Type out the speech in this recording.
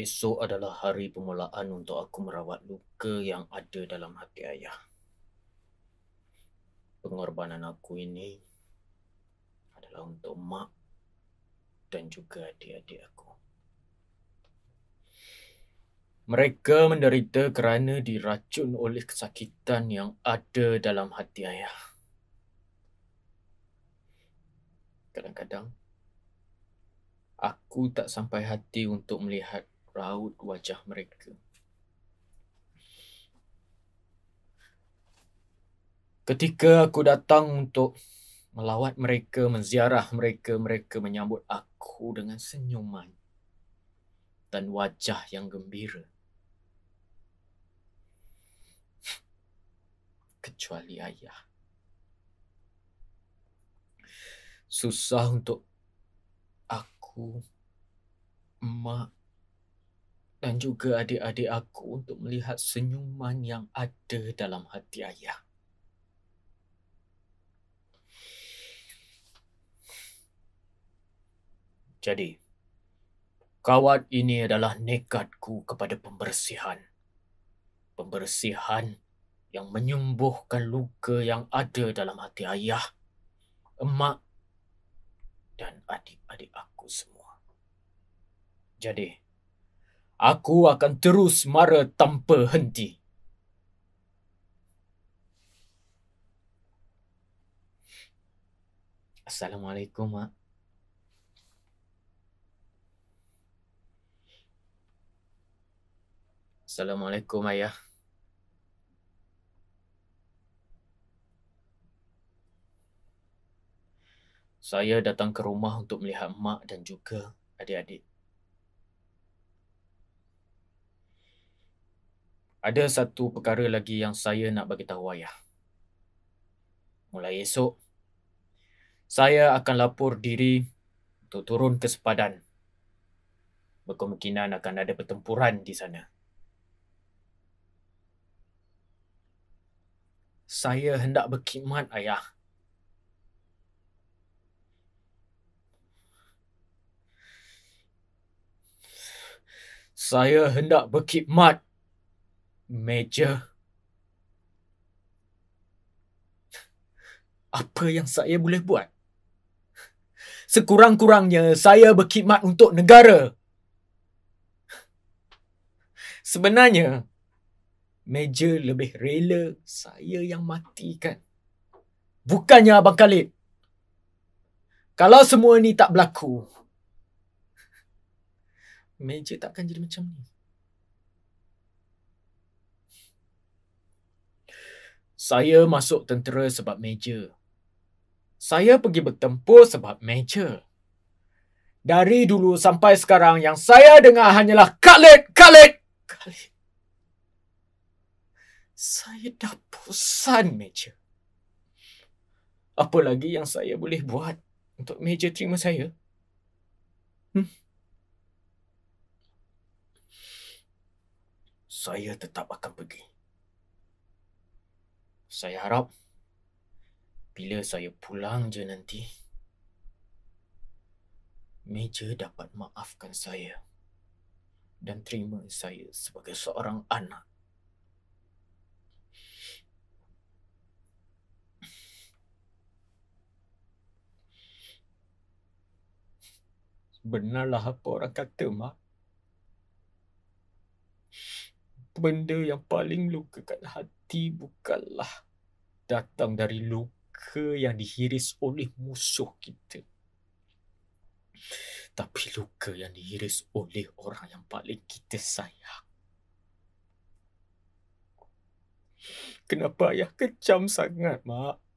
Esok adalah hari permulaan untuk aku merawat luka yang ada dalam hati ayah. Pengorbanan aku ini adalah untuk mak dan juga adik-adik aku. Mereka menderita kerana diracun oleh kesakitan yang ada dalam hati ayah. Kadang-kadang, aku tak sampai hati untuk melihat raut wajah mereka. Ketika aku datang untuk melawat mereka, menziarah mereka, mereka menyambut aku dengan senyuman dan wajah yang gembira. Kecuali ayah. Susah untuk aku, mak dan juga adik-adik aku untuk melihat senyuman yang ada dalam hati ayah. Jadi, kawat ini adalah nekatku kepada pembersihan. Pembersihan yang menyembuhkan luka yang ada dalam hati ayah, emak dan adik-adik aku semua. Jadi, aku akan terus mara tanpa henti. Assalamualaikum, Mak. Assalamualaikum, Ayah. Saya datang ke rumah untuk melihat Mak dan juga adik-adik. Ada satu perkara lagi yang saya nak bagi tahu ayah. Mulai esok, saya akan lapor diri untuk turun ke sepadan. Berkemungkinan akan ada pertempuran di sana. Saya hendak berkhidmat, ayah. Saya hendak berkhidmat meja. Apa yang saya boleh buat? Sekurang-kurangnya saya berkhidmat untuk negara. Sebenarnya meja lebih rela saya yang matikan. Bukannya abang Khalid. Kalau semua ni tak berlaku, meja takkan jadi macam ni. Saya masuk tentera sebab meja. Saya pergi bertempur sebab meja. Dari dulu sampai sekarang yang saya dengar hanyalah Khalid, Khalid, Khalid. Saya dah bosan major. Apa lagi yang saya boleh buat untuk meja terima saya? Hmm. Saya tetap akan pergi. Saya harap bila saya pulang je nanti, meja dapat maafkan saya dan terima saya sebagai seorang anak. Benarlah apa orang kata, Mak. Benda yang paling luka lukakan hati bukanlah datang dari luka yang dihiris oleh musuh kita. Tapi luka yang dihiris oleh orang yang paling kita sayang. Kenapa ayah kejam sangat, Mak?